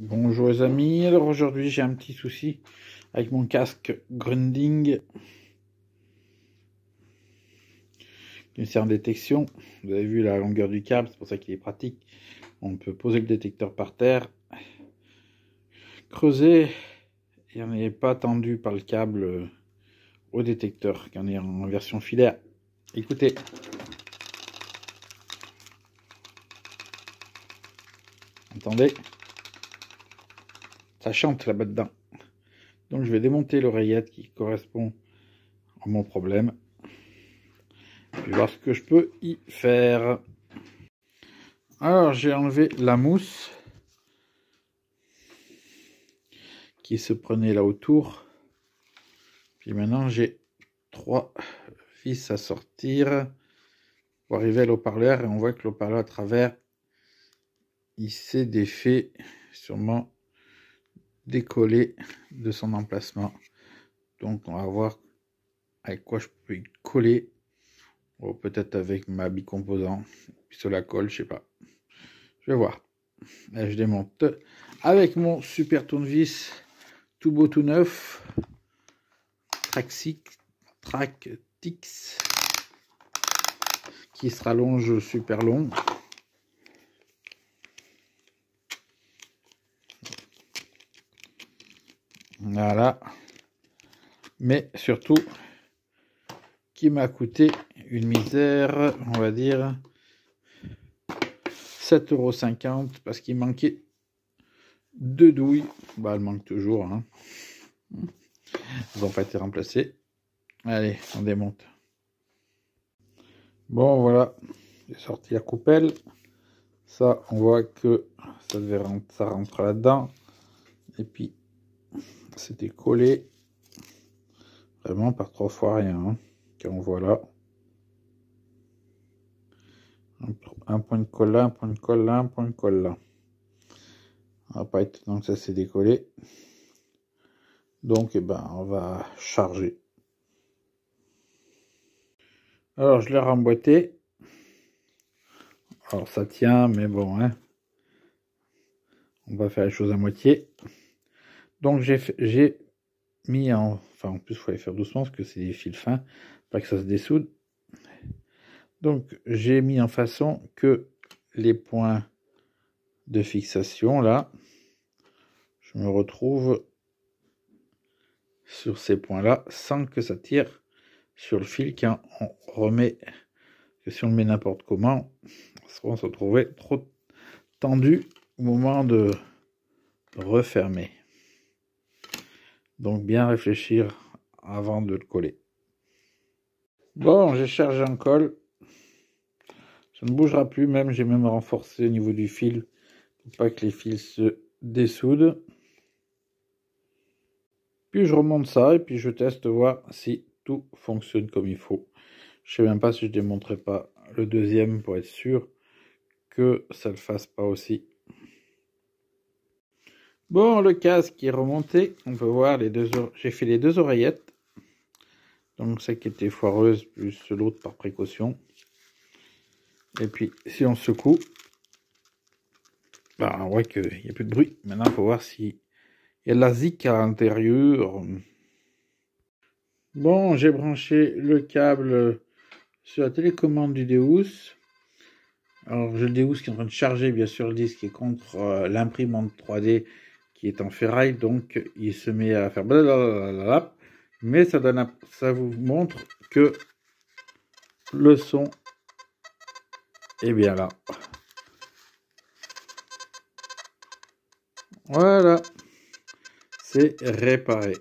Bonjour les amis, alors aujourd'hui j'ai un petit souci avec mon casque Grunding Une me détection. Vous avez vu la longueur du câble, c'est pour ça qu'il est pratique. On peut poser le détecteur par terre, creuser et on n'est pas tendu par le câble au détecteur qu'on est en version filaire. Écoutez, attendez chante là-bas dedans. Donc je vais démonter l'oreillette qui correspond à mon problème. puis voir ce que je peux y faire. Alors j'ai enlevé la mousse qui se prenait là autour. Puis maintenant j'ai trois fils à sortir pour arriver à l'eau-parleur et on voit que l'eau-parleur à travers il s'est défait sûrement décoller de son emplacement. Donc on va voir avec quoi je peux coller. Ou peut-être avec ma bicomposant. Puis cela colle, je sais pas. Je vais voir. je démonte avec mon super tournevis tout beau tout neuf. Traxic, traxix qui se rallonge super long. Voilà. Mais surtout, qui m'a coûté une misère, on va dire, euros, parce qu'il manquait deux douilles. Bah, elle manque toujours. Hein. Elles n'ont pas été remplacées. Allez, on démonte. Bon, voilà. J'ai sorti la coupelle. Ça, on voit que ça, ça rentre là-dedans. Et puis, c'était collé vraiment par trois fois rien. Car hein. on voit là. Un point de colle un point de colle un point de colle là. On va pas que ça s'est décollé. Donc, eh ben, on va charger. Alors, je l'ai remboîté. Alors, ça tient, mais bon, hein. On va faire les choses à moitié. Donc j'ai mis en... Enfin en plus il faut aller faire doucement parce que c'est des fils fins, pas que ça se dessoude. Donc j'ai mis en façon que les points de fixation là, je me retrouve sur ces points là sans que ça tire sur le fil quand on remet, que si on le met n'importe comment, on se retrouvait trop tendu au moment de refermer. Donc bien réfléchir avant de le coller. Bon, j'ai chargé un col. Ça ne bougera plus, même j'ai même renforcé au niveau du fil pour pas que les fils se dessoudent. Puis je remonte ça et puis je teste voir si tout fonctionne comme il faut. Je sais même pas si je démontrerai pas le deuxième pour être sûr que ça ne le fasse pas aussi. Bon, le casque est remonté. On peut voir les deux. J'ai fait les deux oreillettes. Donc celle qui était foireuse plus l'autre par précaution. Et puis si on secoue, bah, on voit qu'il n'y a plus de bruit. Maintenant, il faut voir si il y a de la zik à l'intérieur. Bon, j'ai branché le câble sur la télécommande du Deus. Alors, j'ai le Deus qui est en train de charger, bien sûr, le disque est contre euh, l'imprimante 3D qui est en ferraille, donc il se met à faire blablabla, mais ça, donne ça vous montre que le son est bien là. Voilà, c'est réparé.